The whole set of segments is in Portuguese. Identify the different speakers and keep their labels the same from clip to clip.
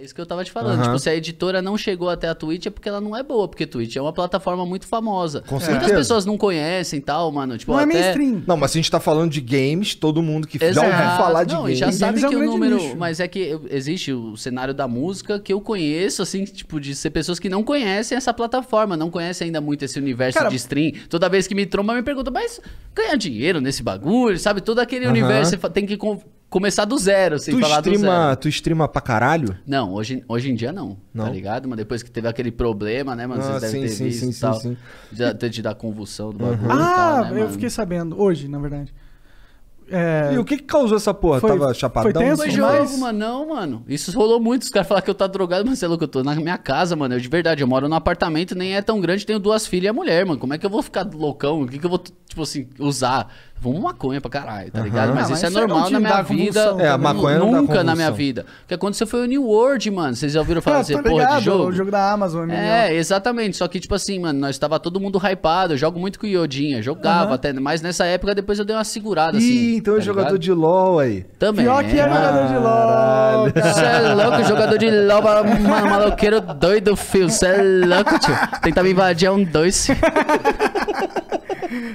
Speaker 1: É isso que eu tava te falando. Uhum. Tipo, se a editora não chegou até a Twitch é porque ela não é boa, porque Twitch é uma plataforma muito famosa. Com certeza. Muitas pessoas não conhecem e tal, mano. Tipo, não é até... é mainstream.
Speaker 2: Não, mas se a gente tá falando de games, todo mundo que Exato. já ouviu falar de não, games. já sabe games é que é um o número. Nicho.
Speaker 1: Mas é que existe o cenário da música que eu conheço, assim, tipo, de ser pessoas que não conhecem essa plataforma, não conhecem ainda muito esse universo Cara... de stream. Toda vez que me tromba, me pergunta, mas ganha dinheiro nesse bagulho, sabe? Todo aquele uhum. universo, tem que começar do zero, sem assim, tu falar streama, do zero. Tu streama pra caralho? Não, hoje, hoje em dia não, tá não, tá ligado? Mas depois que teve aquele problema, né, mano? Ah, vocês devem sim, ter sim, visto sim, tal, sim. De, dar convulsão do bagulho uhum. e ah, tal, Ah, né, eu mano? fiquei
Speaker 3: sabendo, hoje, na verdade.
Speaker 1: É... E o que, que causou essa porra? Foi, Tava chapadão? Foi não foi jogo, mas... mano. Não, mano. Isso rolou muito. Os caras falaram que eu tô tá drogado, mas é louco eu tô na minha casa, mano. Eu de verdade, eu moro num apartamento, nem é tão grande, tenho duas filhas e a mulher, mano. Como é que eu vou ficar loucão? O que, que eu vou, tipo assim, usar? Fumo maconha pra caralho, tá uhum. ligado? Mas, ah, é isso é normal na minha vida. é, a maconha é Nunca na minha vida. O que aconteceu foi o New World, mano. Vocês já ouviram ah, falar é, assim, porra, de jogo? O jogo
Speaker 3: da Amazon. É,
Speaker 1: exatamente. Só que, tipo assim, mano, nós tava todo mundo hypado. Eu jogo muito com o Iodinha. Jogava uhum. até. Mas nessa época, depois eu dei uma segurada, assim. Ih,
Speaker 2: então tá é jogador de LOL aí. Também. Pior que é jogador de
Speaker 1: LOL. Você é louco, jogador de LOL. Mano, maloqueiro doido, filho. Você é louco, tio. Tentar me invadir é um dois.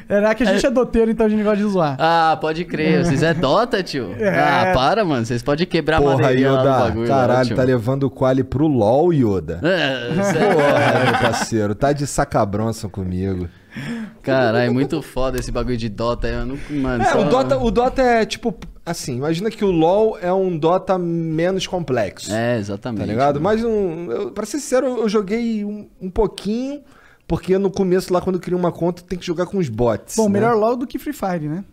Speaker 3: Será que a gente é, é doteiro, então a gente gosta gosta de zoar.
Speaker 1: Ah, pode crer. Vocês é Dota, tio? É. Ah, para, mano. Vocês podem quebrar Porra, a Yoda, bagulho, Caralho, lá, tá
Speaker 2: levando o quali pro LOL, Yoda. É, é, Porra, meu parceiro. Tá de sacabronça
Speaker 1: comigo. Caralho, muito foda esse bagulho de Dota. Eu não, mano, é, só... o, Dota, o
Speaker 2: Dota é tipo. Assim, imagina que o LoL é um Dota menos complexo.
Speaker 1: É, exatamente.
Speaker 2: Tá ligado? Mano. Mas, um, eu, pra ser sincero, eu joguei um, um pouquinho. Porque no começo lá, quando cria uma conta, tem que jogar com os bots. Bom, né? melhor
Speaker 1: logo do que Free Fire, né?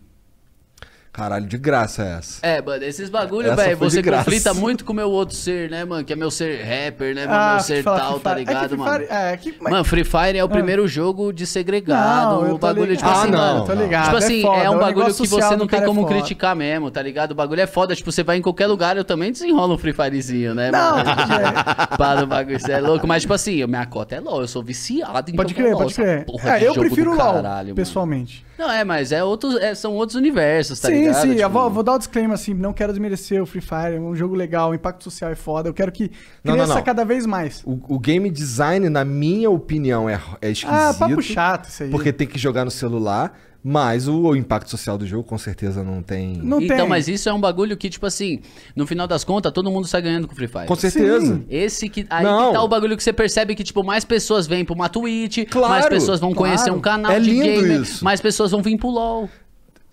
Speaker 2: Caralho, de graça essa.
Speaker 1: É, mano, esses bagulho, velho, você conflita muito com o meu outro ser, né, mano? Que é meu ser rapper, né? Ah, meu ser tal, tá é ligado, é mano? Free Fire, é, que, mas... Mano, Free Fire é o ah. primeiro ah. jogo de segregado. Não, o bagulho, tipo ah, assim, não, mano. ligado, tipo é assim, é, é, um bagulho que você não tem como criticar mesmo, tá ligado? O bagulho é foda. Tipo, você vai em qualquer lugar, eu também desenrolo um Free Firezinho, né, não, mano? Não, Para o bagulho, você é louco. Mas, tipo assim, minha cota é LOL, eu sou viciado em Pode crer, pode crer. É, eu prefiro LOL, pessoalmente. Não, é, mas é outros, são outros universos, tá ligado? ligado? Sim, sim. Tipo...
Speaker 3: Vou, dar o um disclaimer assim: não quero desmerecer o Free Fire, é um jogo legal, o impacto social é foda. Eu quero que
Speaker 2: não, cresça não, não. cada vez mais. O, o, game design, na minha opinião, é, é ah, esquisito. Ah, papo chato isso aí. Porque tem que jogar no celular. Mas o, o, impacto social do jogo com certeza não tem. Não então, tem. mas
Speaker 1: isso é um bagulho que, tipo assim, no final das contas, todo mundo sai ganhando com Free Fire. Com certeza. Sim. Esse que. Aí não. que tá o bagulho que você percebe que, tipo, mais pessoas vêm pra uma Twitch, claro, mais pessoas vão claro. conhecer um canal é de lindo gamer, isso. mais pessoas vão vir pro LOL.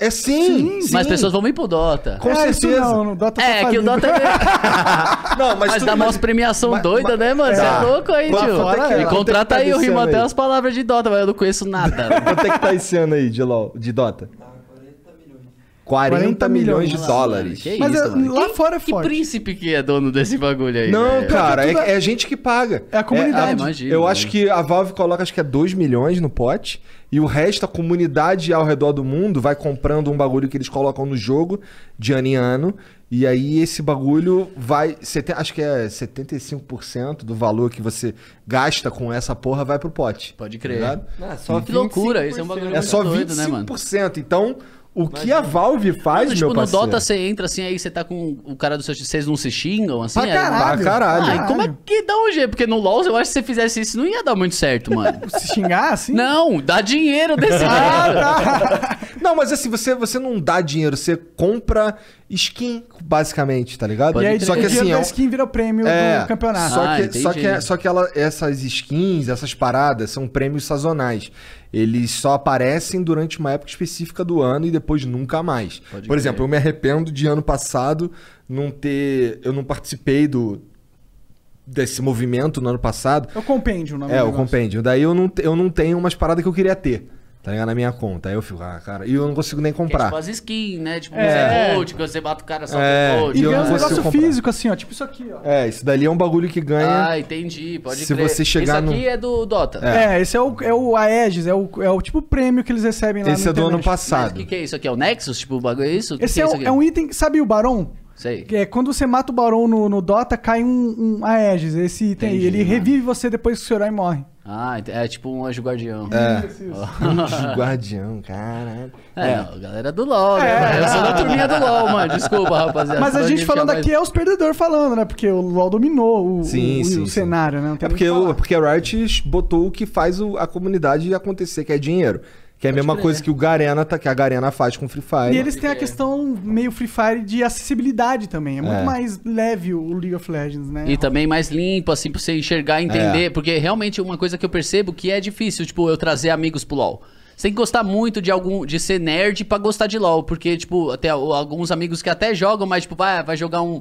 Speaker 1: É sim, sim, sim. Mas as pessoas vão vir pro Dota. Com é, certeza. Não, no Dota é, tá que o Dota. É não, mas mas dá uma premiação mas, doida, mas, né, mano? Você é, é louco aí, tio. Tá e contrata aí o tá Rimo até umas palavras de Dota, mas eu não conheço nada. Né? Quanto é que
Speaker 2: tá esse ano aí de, LOL, de Dota? 40, milhões, de dólares. Que Mas isso, é, mano?
Speaker 1: lá Quem, fora é forte. Que príncipe que é dono desse bagulho aí? Não, cara, é,
Speaker 2: é, gente que paga. É a comunidade. É, ah, imagino, eu mano. acho né? que a Valve coloca acho que é 2 milhões no pote. E o resto, a comunidade ao redor do mundo, vai comprando um bagulho que eles colocam no jogo de ano em ano. E aí esse bagulho vai. Acho que é 75% do valor que você gasta com essa porra vai pro pote. Pode crer. Tá é só que loucura, isso é um bagulho. É só 25%. né, mano? Então. O que a Valve faz, tipo, meu parceiro? no Dota você
Speaker 1: entra assim, aí você tá com o cara do seu... Vocês não se xingam, assim? Pra é, caralho. Aí, pra caralho. como é que dá um jeito? Porque no LoL, eu acho que se você fizesse isso, não ia dar muito certo, mano. se xingar, assim? Não, dá dinheiro desse cara. Ah, tá. não, mas assim, você, você não dá dinheiro,
Speaker 2: você compra skin, basicamente, tá ligado? E aí, só que assim, a é skin
Speaker 3: vira o prêmio é, do campeonato. Só que, ah, só que, é,
Speaker 2: só que ela, essas skins, essas paradas, são prêmios sazonais eles só aparecem durante uma época específica do ano e depois nunca mais. Pode Por crer. exemplo, eu me arrependo de ano passado não ter. Eu não participei do. Desse movimento no ano passado. É
Speaker 1: o compêndio, na né, É, o
Speaker 2: compêndio. Daí eu não, eu não tenho umas paradas que eu queria ter. Tá ligado? Na minha conta. Aí eu fico, ah, cara. E eu não consigo nem é tipo comprar. tipo as
Speaker 1: skins, né? Tipo, é. você é que você bate o cara só é. gold. E ganha um negócio comprar. físico, assim, ó. Tipo isso aqui, ó.
Speaker 2: É, isso dali é um bagulho que ganha. Ah, entendi.
Speaker 1: Pode se crer. você chegar Isso aqui no... é do Dota. É, é esse é o, é o
Speaker 3: Aegis, é o, é o tipo prêmio que eles recebem
Speaker 1: lá esse no Esse é do internet. ano passado. O que, que é isso aqui? É o Nexus? Tipo, o bagulho é isso? esse que é, é, isso aqui? é um
Speaker 3: item. Sabe o Barão? Sei. É, quando você mata o Barão no, no Dota, cai um, um Aegis, esse item Entendi, aí. Ele né? revive você depois que o seu herói morre.
Speaker 1: Ah, é tipo um anjo guardião. É. anjo guardião, caralho. É, é, a galera do LoL, né? É. Eu sou
Speaker 2: da
Speaker 3: turminha do LoL, mano. Desculpa, rapaziada. Mas a gente falando aqui
Speaker 2: mais... é os perdedores falando, né? Porque o LoL dominou o, sim, o, sim, o sim. cenário, né? é porque, o, porque a Riot botou o que faz a comunidade acontecer, que é dinheiro. Que é a mesma coisa que o Garena tá, que a Garena faz com Free Fire. E eles têm a
Speaker 3: questão meio Free Fire de acessibilidade também. É muito É. mais leve o League of Legends, né? E
Speaker 1: também mais limpo, assim, pra você enxergar e é. entender. Porque realmente uma coisa que eu percebo que é difícil, tipo, eu trazer amigos pro LoL. Você tem que gostar muito de algum. de ser nerd pra gostar de LoL. Porque, tipo, até alguns amigos que até jogam, mas, tipo, vai, vai jogar um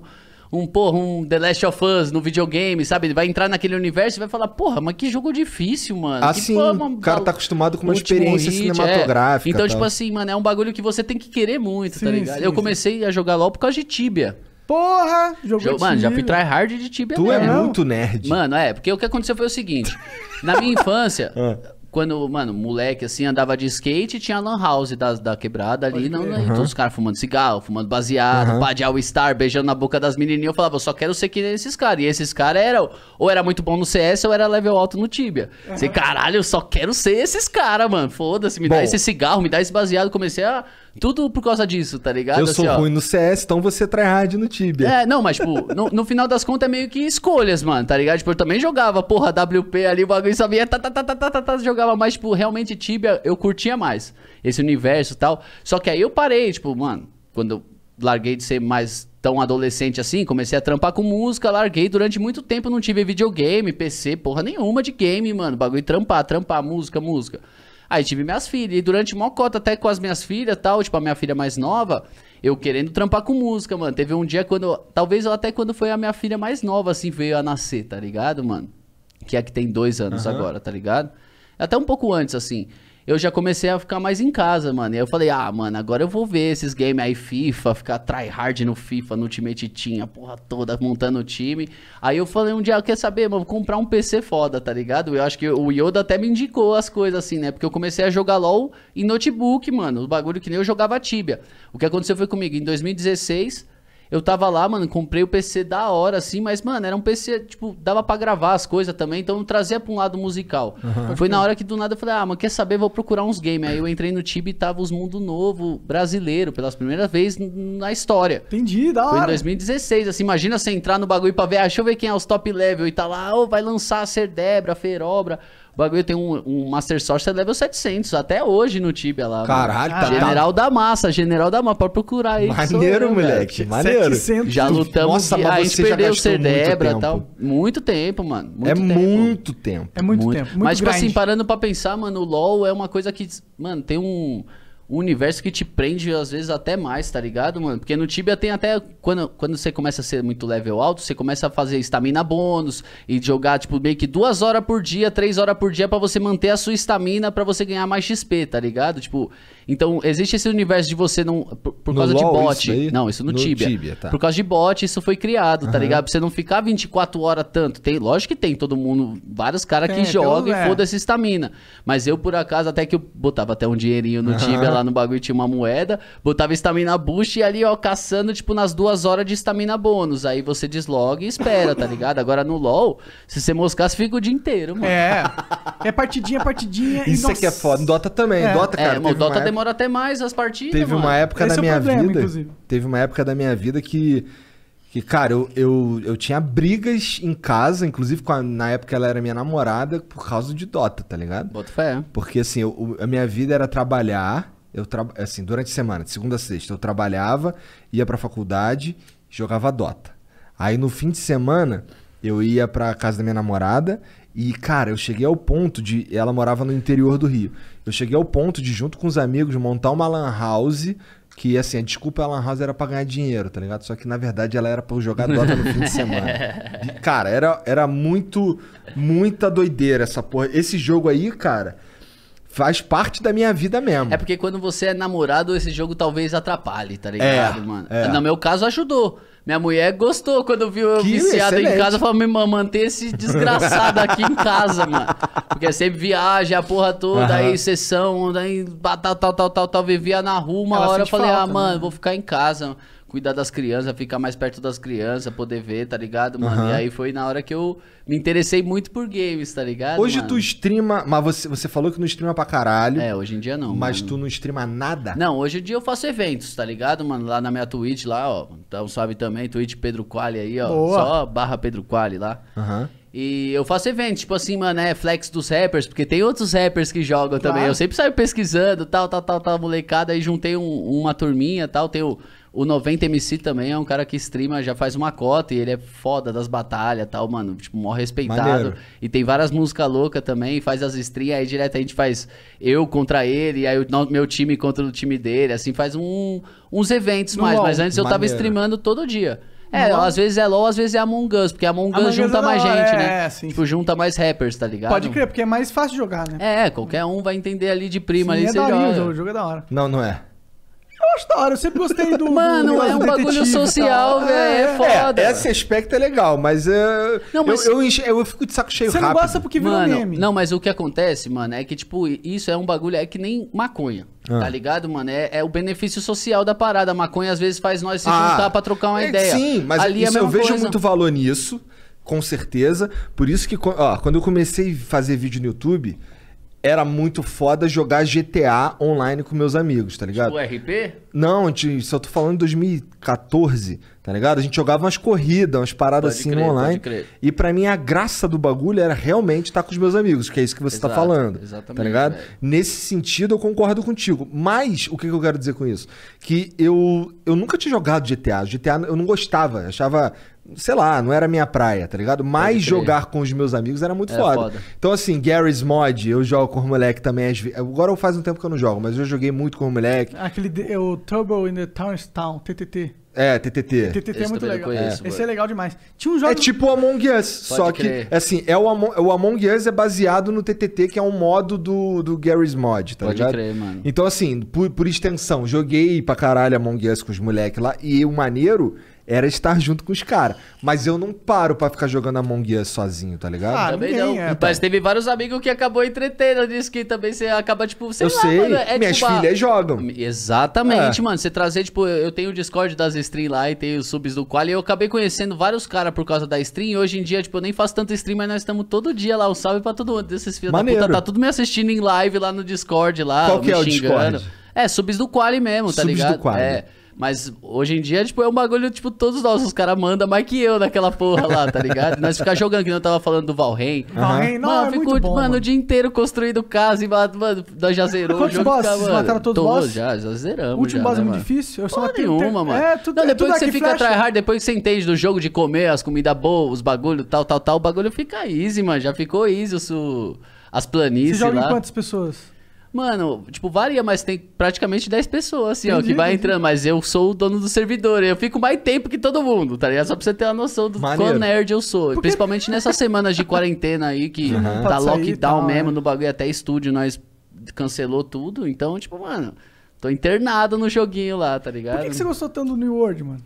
Speaker 1: um, porra, um The Last of Us no videogame, sabe? Ele vai entrar naquele universo e vai falar, porra, mas que jogo difícil, mano. Assim, que, pô, uma, o cara tá acostumado com uma experiência hit, é. cinematográfica. É. Então, tal. Tá? tipo assim, mano, é um bagulho que você tem que querer muito, tá sim, tá ligado? Sim, eu comecei sim. a jogar LOL por causa de Tibia. Porra! Jogou Jog, Mano, já fui tryhard de Tibia Tu é mesmo. é muito nerd. Mano, é, porque o que aconteceu foi o seguinte. na minha infância, ah quando, mano, moleque assim, andava de skate, tinha a lan house da, da quebrada ali, não, não, uhum. todos os caras fumando cigarro, fumando baseado, uhum. pá de All-Star, beijando na boca das menininhas. Eu falava, eu só quero ser que nem esses caras. E esses caras eram, ou era muito bom no CS, ou era level alto no Tibia. Uhum. Você, caralho, eu só quero ser esses caras, mano. Foda-se, me bom. dá esse cigarro, me dá esse baseado. Comecei a tudo por causa disso, tá ligado? Eu assim, sou ó... ruim
Speaker 2: no CS, então você é tryhard no Tibia. É,
Speaker 1: não, mas, tipo, no, no, final das contas é meio que escolhas, mano, tá ligado? Tipo, eu também jogava, porra, WP ali, o bagulho sabia, tá, tá, tá, tá, tá, tá, tá, jogava mais, tipo, realmente Tibia eu curtia mais. Esse universo e tal. Só que aí eu parei, tipo, mano, quando eu larguei de ser mais tão adolescente assim, comecei a trampar com música, larguei durante muito tempo, não tive videogame, PC, porra nenhuma de game, mano. Bagulho trampar, trampar, música, música. Aí tive minhas filhas. E durante uma cota, até com as minhas filhas tal, tipo, a minha filha mais nova, eu querendo trampar com música, mano. Teve um dia quando. Talvez até quando foi a minha filha mais nova, assim, veio a nascer, tá ligado, mano? Que é a que tem dois anos uhum. agora, tá ligado? Até um pouco antes, assim eu já comecei a ficar mais em casa, mano. E aí eu falei, ah, mano, agora eu vou ver esses games aí, FIFA, ficar tryhard no FIFA, no Ultimate Team, a porra toda, montando o time. Aí eu falei um dia, ah, quer saber, mano, vou comprar um PC foda, tá ligado? Eu acho que o Yoda até me indicou as coisas assim, né? Porque eu comecei a jogar LOL em notebook, mano. O bagulho que nem eu jogava Tibia. O que aconteceu foi comigo, em 2016 eu tava lá, mano, comprei o PC da hora, assim, mas, mano, era um PC, tipo, dava para gravar as coisas também, então trazia pra um lado musical. Uhum. Foi na hora que do nada eu falei, ah, mano, quer saber? Vou procurar uns games. Aí eu entrei no Tibi e tava os Mundo Novo brasileiro, pelas primeiras vezes na história. Entendi, da hora. Foi em 2016, assim, imagina você entrar no bagulho pra ver, ah, deixa eu ver quem é os top level e tá lá, oh, vai lançar a Serdebra, a Ferobra. O bagulho tem um, um Master Source é level 700, até hoje no Tibia lá. Caralho, tá General da Massa, General da Massa, pode procurar aí. Maneiro, moleque, maneiro. 700. Já lutamos, Nossa, mas a gente perdeu o Cerdebra e tal. Muito tempo, mano.
Speaker 2: Muito é tempo. muito tempo. É muito, muito. tempo. Muito mas, grande. tipo assim,
Speaker 1: parando pra pensar, mano, o LoL é uma coisa que, mano, tem um um universo que te prende, às vezes, até mais, tá ligado, mano? Porque no Tibia tem até. Quando, quando você começa a ser muito level alto, você começa a fazer estamina bônus e jogar, tipo, meio que duas horas por dia, três horas por dia para você manter a sua estamina para você ganhar mais XP, tá ligado? Tipo, então, existe esse universo de você não. Por, por causa LOL, de bot. Isso não, isso no, no Tibia. tibia tá. Por causa de bot, isso foi criado, uhum. tá ligado? Pra você não ficar 24 horas tanto. Tem, lógico que tem todo mundo, vários caras que jogam e foda-se estamina. Mas eu, por acaso, até que eu botava até um dinheirinho no uhum. Tibia lá no bagulho, tinha uma moeda, botava estamina boost e ali, ó, caçando, tipo, nas duas horas de estamina bônus. Aí você desloga e espera, tá ligado? Agora no LOL, se você moscar, você fica o dia inteiro, mano. É. É partidinha, partidinha. Isso e, nossa... é é foda. Dota também. É. Dota, é, cara. É, mano, Dota demora demora até mais as partidas. Teve mano. uma época Esse da é minha problema, vida. Inclusive.
Speaker 2: Teve uma época da minha vida que. Que, cara, eu, eu, eu tinha brigas em casa, inclusive a, na época ela era minha namorada, por causa de Dota, tá ligado? Bota fé. Porque, assim, eu, a minha vida era trabalhar, eu tra assim, durante a semana, de segunda a sexta, eu trabalhava, ia pra faculdade, jogava Dota. Aí no fim de semana, eu ia pra casa da minha namorada e, cara, eu cheguei ao ponto de. Ela morava no interior do Rio. Eu cheguei ao ponto de, junto com os amigos, montar uma Lan House. Que, assim, a desculpa a Lan House era pra ganhar dinheiro, tá ligado? Só que, na verdade, ela era pra jogar Dota no fim de semana. E, cara, era, era muito. Muita doideira essa porra. Esse jogo aí, cara faz parte da minha vida mesmo. É
Speaker 1: porque quando você é namorado, esse jogo talvez atrapalhe, tá é, ligado, é, mano? É. No meu caso, ajudou. Minha mulher gostou quando viu eu que viciado excelente. em casa. Falou, me irmã, manter esse desgraçado aqui em casa, mano. Porque sempre viaja a porra toda, uhum. aí sessão, aí tal, tal, tal, tal, tal, vivia na rua uma Ela hora. Eu falei, ah, falta, ah, mano, né? vou ficar em casa. Mano cuidar das crianças, ficar mais perto das crianças, poder ver, tá ligado, mano? Uhum. E aí foi na hora que eu me interessei muito por games, tá ligado? Hoje mano? tu
Speaker 2: streama, mas você, você falou que não streama pra caralho. É, hoje em dia não. Mas mano. tu não streama nada?
Speaker 1: Não, hoje em dia eu faço eventos, tá ligado, mano? Lá na minha Twitch, lá, ó. Então sabe também, Twitch Pedro Quali aí, ó. Boa. Só barra Pedro Quali lá. Aham. Uhum. E eu faço eventos, tipo assim, mano, é flex dos rappers, porque tem outros rappers que jogam claro. também. Eu sempre saio pesquisando, tal, tal, tal, tal, molecada, aí juntei um, uma turminha, tal, tem o o 90MC também é um cara que streama, já faz uma cota e ele é foda das batalhas e tal, mano. Tipo, mó respeitado. Maneiro. E tem várias músicas loucas também, faz as streams, aí direto a gente faz eu contra ele, aí o meu time contra o time dele, assim, faz um, uns eventos no mais. LOL. Mas antes Maneiro. eu tava streamando todo dia. É, LOL. às vezes é LOL, às vezes é Among Us, porque Among Us junta é mais gente, é, né? É, sim, tipo, sim. junta mais rappers, tá ligado? Pode crer, porque é mais fácil jogar, né? É, qualquer um vai entender ali de prima sim, ali. É da hora, o jogo é da hora. Não, não é história. Eu sempre gostei do. Mano, do é um bagulho social, é, velho. É, é foda.
Speaker 2: É, esse aspecto é legal, mas. É, não, mas... Eu, eu, eu, fico de saco cheio Você rápido. Você não gosta porque virou mano, meme.
Speaker 1: Não, mas o que acontece, mano, é que, tipo, isso é um bagulho. É que nem maconha. Ah. Tá ligado, mano? É, é, o benefício social da parada. A maconha às vezes faz nós se ah. juntar ah, pra trocar uma é, ideia. Sim, mas Ali isso, é eu vejo coisa. muito
Speaker 2: valor nisso, com certeza. Por isso que, ó, quando eu comecei a fazer vídeo no YouTube, era muito foda jogar GTA online com meus amigos, tá ligado? O tipo RP? Não, gente, só tô falando em 2014, tá ligado? A gente jogava umas corridas, umas paradas pode assim crer, online. E para mim a graça do bagulho era realmente estar tá com os meus amigos, que é isso que você tá Exato, tá falando. Exatamente. Tá ligado? Nesse sentido eu concordo contigo. Mas o que, que eu quero dizer com isso? Que eu, eu nunca tinha jogado GTA. GTA eu não gostava, achava sei lá, não era minha praia, tá ligado? Mas jogar com os meus amigos era muito era é foda. foda. Então, assim, Gary's Mod, eu jogo com o moleque também. Às vezes. Agora faz um tempo que eu não jogo, mas eu joguei muito com o moleque.
Speaker 3: Aquele, de, é o Turbo in the Townstown,
Speaker 2: TTT. É, TTT. TTT Esse é muito legal. Conheço, é. Esse é legal demais. Tinha um jogo... É tipo o Among Us, Pode só crer. que, assim, é o, Among, o Among Us é baseado no TTT, que é um modo do, do Gary's Mod, tá Pode ligado? Pode crer, mano. Então, assim, por, por extensão, joguei pra caralho Among Us com os moleques lá, e o maneiro era estar junto com os caras. Mas eu não paro para ficar jogando Among Us sozinho, tá ligado? Ah, também não. É,
Speaker 1: mas teve vários amigos que acabou entretendo, disse que também você acaba, tipo, sei eu lá, sei. Mano, é, tipo Minhas tipo, filhas a... jogam. Exatamente, é. mano. Você trazer, tipo, eu tenho o Discord das streams lá e tenho os subs do qual e eu acabei conhecendo vários caras por causa da stream. E hoje em dia, tipo, eu nem faço tanto stream, mas nós estamos todo dia lá. Um salve pra todo mundo desses filhos da puta. Tá tudo me assistindo em live lá no Discord, lá, Qual me que é xingando. O Discord? É, subs do Quali mesmo, tá subs ligado? Subs do Quali. É. Mas hoje em dia, tipo, é um bagulho, tipo, todos nós, os caras mandam mais que eu naquela porra lá, tá ligado? Nós ficar jogando, que eu tava falando do Valheim. Valheim, uhum. não, mano, é ficou, muito tipo, bom, mano, mano, o dia inteiro construindo casa e, mano, nós já zeramos. Quantos o jogo. Boss? mataram todos os boss? Já, já zeramos. último já, boss né, é muito difícil? Eu só matei uma, mano. É, tudo, não, é depois é que você fica tryhard, depois que você entende do jogo, de comer as comidas boas, os bagulho, tal, tal, tal, o bagulho fica easy, mano. Já ficou easy o, as planícies Você joga lá. em quantas pessoas? Mano, tipo, varia, mas tem praticamente 10 pessoas, assim, entendi, ó, que vai entendi. Uhum. entrando. Mas eu sou o dono do servidor, eu fico mais tempo que todo mundo, tá ligado? Só pra você ter uma noção do Maneiro. quão nerd eu sou. Porque... Principalmente nessas semanas de quarentena aí, que uhum. tá lockdown sair, tá, mesmo, né? no bagulho até estúdio, nós cancelou tudo. Então, tipo, mano, tô internado no joguinho lá, tá ligado? Por que, que você gostou
Speaker 3: tanto do New World, mano?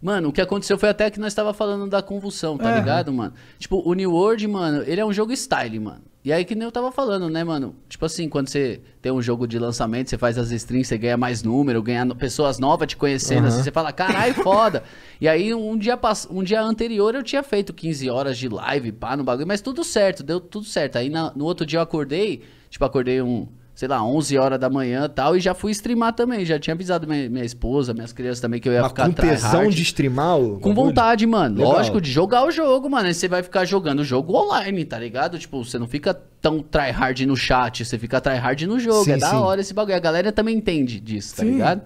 Speaker 1: Mano, o que aconteceu foi até que nós tava falando da convulsão, tá é. ligado, mano? Tipo, o New World, mano, ele é um jogo style, mano. E aí que nem eu tava falando, né, mano? Tipo assim, quando você tem um jogo de lançamento, você faz as strings, você ganha mais número, ganha no... pessoas novas te conhecendo, uhum. assim, você fala, caralho, foda. e aí um dia, um dia anterior eu tinha feito 15 horas de live, pá, no bagulho, mas tudo certo, deu tudo certo. Aí na... no outro dia eu acordei, tipo, acordei um sei lá, 11 horas da manhã tal, e já fui streamar também. Já tinha avisado minha, minha esposa, minhas crianças também que eu ia Mas ficar com tesão de streamar? O... Com vontade, mano. Legal. Lógico, de jogar o jogo, mano. Aí você vai ficar jogando o jogo online, tá ligado? Tipo, você não fica tão tryhard no chat, você fica tryhard no jogo. Sim, é sim. da hora esse bagulho. A galera também entende disso, tá ligado?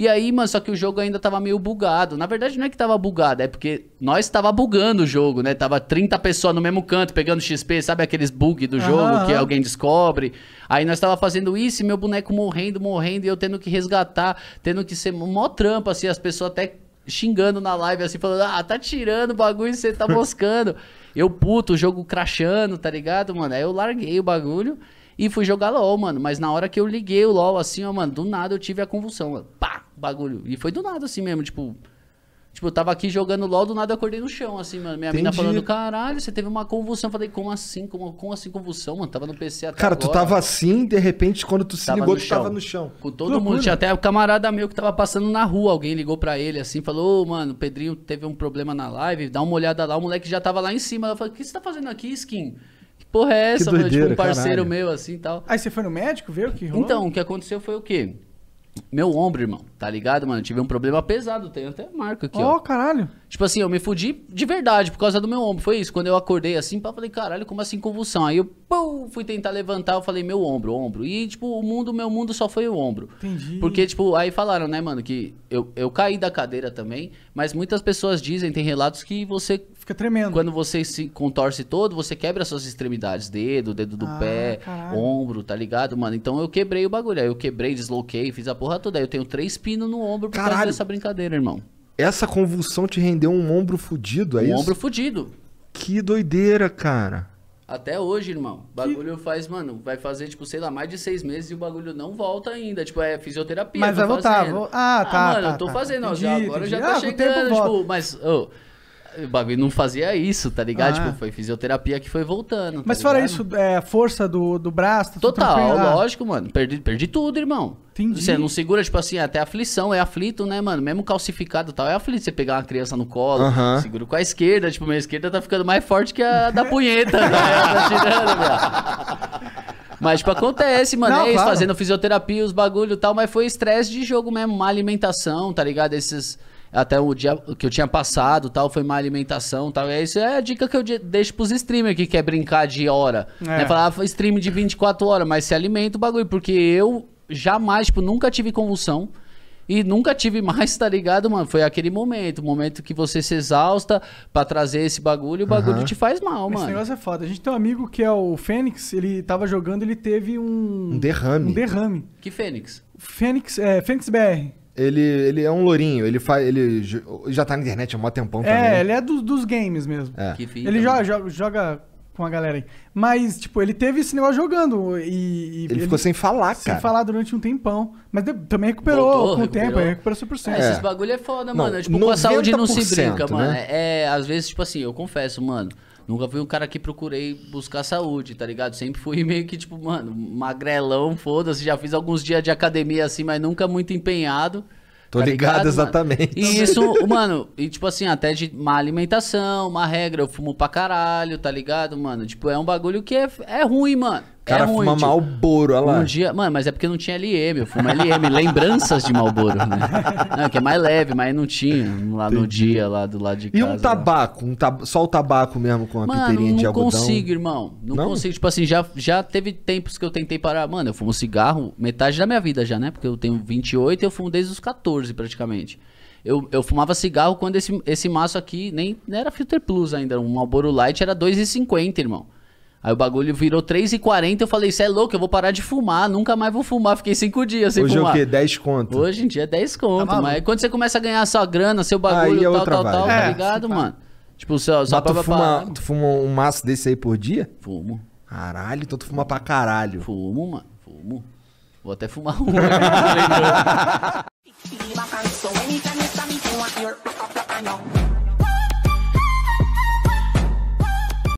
Speaker 1: E aí, mano, só que o jogo ainda tava meio bugado. Na verdade, não é que tava bugado, é porque nós tava bugando o jogo, né? Tava 30 pessoas no mesmo canto pegando XP, sabe aqueles bug do jogo que alguém descobre? Aí nós tava fazendo isso e meu boneco morrendo, morrendo, e eu tendo que resgatar, tendo que ser mó trampa, assim, as pessoas até xingando na live, assim, falando, ah, tá tirando o bagulho, você tá moscando. eu puto, o jogo crachando, tá ligado, mano? Aí eu larguei o bagulho e fui jogar LOL, mano. Mas na hora que eu liguei o LOL, assim, ó, mano, do nada eu tive a convulsão, mano bagulho. E foi do nada, assim mesmo, tipo. Tipo, eu tava aqui jogando LOL, do nada eu acordei no chão, assim, mano. Minha Entendi. mina falando, caralho, você teve uma convulsão. Eu falei, como assim? Como, como assim convulsão, mano? Tava no PC até Cara, agora. tu tava
Speaker 2: assim, de repente, quando tu se tava ligou, tu chão. tava no
Speaker 1: chão. Com todo Loucura. mundo. Tinha até o camarada meu que tava passando na rua, alguém ligou pra ele, assim, falou, oh, mano, o Pedrinho teve um problema na live, dá uma olhada lá. O moleque já tava lá em cima. Ela falou, o que você tá fazendo aqui, Skin? Que porra é essa, que doideira, mano? Tipo, um parceiro caralho. meu, assim, tal. Aí você foi no médico, viu o que rolou? Então, o que aconteceu foi o quê? Meu ombro, irmão, tá ligado, mano? Eu tive um problema pesado, tem até marca aqui, ó. Ó, caralho. Tipo assim, eu me fudi de verdade por causa do meu ombro. Foi isso, quando eu acordei assim, eu falei, caralho, como assim convulsão? Aí eu pum, fui tentar levantar, eu falei, meu ombro, ombro. E, tipo, o mundo, meu mundo só foi o ombro. Entendi. Porque, tipo, aí falaram, né, mano, que eu, eu caí da cadeira também, mas muitas pessoas dizem, tem relatos que você Fica tremendo. Quando você se contorce todo, você quebra suas extremidades, dedo, dedo do ah, pé, caralho. ombro, tá ligado, mano? Então eu quebrei o bagulho. Aí eu quebrei, desloquei, fiz a porra toda. Aí eu tenho três pinos no ombro por caralho. causa dessa brincadeira, irmão.
Speaker 2: Essa convulsão te rendeu um ombro fudido, é um isso? Um ombro
Speaker 1: fudido. Que
Speaker 2: doideira, cara.
Speaker 1: Até hoje, irmão. O bagulho que... faz, mano, vai fazer, tipo, sei lá, mais de seis meses e o bagulho não volta ainda. Tipo, é fisioterapia. Mas vai voltar. Vou... Ah, ah tá. Ah, mano, tá, eu tô tá, fazendo, ó, entendi, já, agora entendi. já tá ah, chegando. Tipo, mas, oh, o bagulho não fazia isso, tá ligado? Ah. Tipo, foi fisioterapia que foi voltando. Tá mas fora isso,
Speaker 3: é, força do, do braço, tá Total,
Speaker 1: lógico, mano. Perdi, perdi tudo, irmão. Entendi. Você não segura, tipo assim, até aflição, é aflito, né, mano? Mesmo calcificado e tal, é aflito você pegar uma criança no colo, segura com a esquerda, tipo, minha esquerda tá ficando mais forte que a da punheta, Tá tirando, Mas, tipo, acontece, mano. Não, é isso, claro. fazendo fisioterapia, os bagulho e tal, mas foi estresse de jogo mesmo, má alimentação, tá ligado? Esses até o dia que eu tinha passado, tal, foi má alimentação, tal. E isso é a dica que eu deixo pros streamers que quer brincar de hora. Né? É. Né? Falar, ah, stream de 24 horas, mas se alimenta o bagulho, porque eu jamais, tipo, nunca tive convulsão. E nunca tive mais, tá ligado, mano? Foi aquele momento, o momento que você se exausta para trazer esse bagulho, e o bagulho uhum. te faz mal, mano. Esse negócio
Speaker 3: é foda. A gente tem um amigo que é o Fênix, ele tava jogando, ele teve um. Um derrame. Um derrame. Que Fênix?
Speaker 2: Fênix, é, Fênix BR. Ele, ele é um lourinho, ele faz. Ele já tá na internet há um tempão é, também. É, ele
Speaker 3: é do, dos games mesmo. É. Que ele joga, joga, joga, com a galera aí. Mas, tipo, ele teve esse negócio jogando. E, e ele, ele, ficou sem falar, sem cara. Sem falar durante um tempão. Mas também recuperou Voltou, com recuperou. o tempo, recuperou 100%. É, esses
Speaker 1: bagulho é foda, não, mano. É tipo, com a saúde não se brinca, né? mano. É, às vezes, tipo assim, eu confesso, mano. Nunca fui um cara que procurei buscar saúde, tá ligado? Sempre fui meio que, tipo, mano, magrelão, foda-se. Já fiz alguns dias de academia assim, mas nunca muito empenhado.
Speaker 2: Tô tá ligado, ligado, exatamente. E isso,
Speaker 1: mano, e tipo assim, até de má alimentação, má regra, eu fumo pra caralho, tá ligado, mano? Tipo, é um bagulho que é, é ruim, mano cara é ruim, fuma tipo, Malboro, olha lá. Um dia, mano, mas é porque não tinha LM, eu fumo LM, lembranças de Malboro, né? Não, que é mais leve, mas não tinha lá Entendi. no dia, lá do lado de casa. E um tabaco, um tab... só o tabaco mesmo com
Speaker 2: a mano, piteirinha de algodão? não consigo,
Speaker 1: irmão. Não, não, consigo, tipo assim, já, já teve tempos que eu tentei parar. Mano, eu fumo cigarro metade da minha vida já, né? Porque eu tenho 28 e eu fumo desde os 14 praticamente. Eu, eu fumava cigarro quando esse, esse maço aqui nem, nem era Filter Plus ainda. Um malboro Light era 2,50, irmão. Aí o bagulho virou 3,40. Eu falei, isso é louco, eu vou parar de fumar, nunca mais vou fumar. Fiquei cinco dias sem Hoje fumar. Hoje é o quê?
Speaker 2: 10 conto? Hoje
Speaker 1: em dia é 10 conto, tá mas quando você começa a ganhar sua grana, seu bagulho, é tal, tal, tal, tá é, tá ligado, tá... mano?
Speaker 2: Tipo, só, só pra fumar fuma, né? tu fuma um maço desse aí por dia? Fumo. Caralho, então tu fuma pra caralho. Fumo, mano,
Speaker 1: fumo. Vou até fumar um.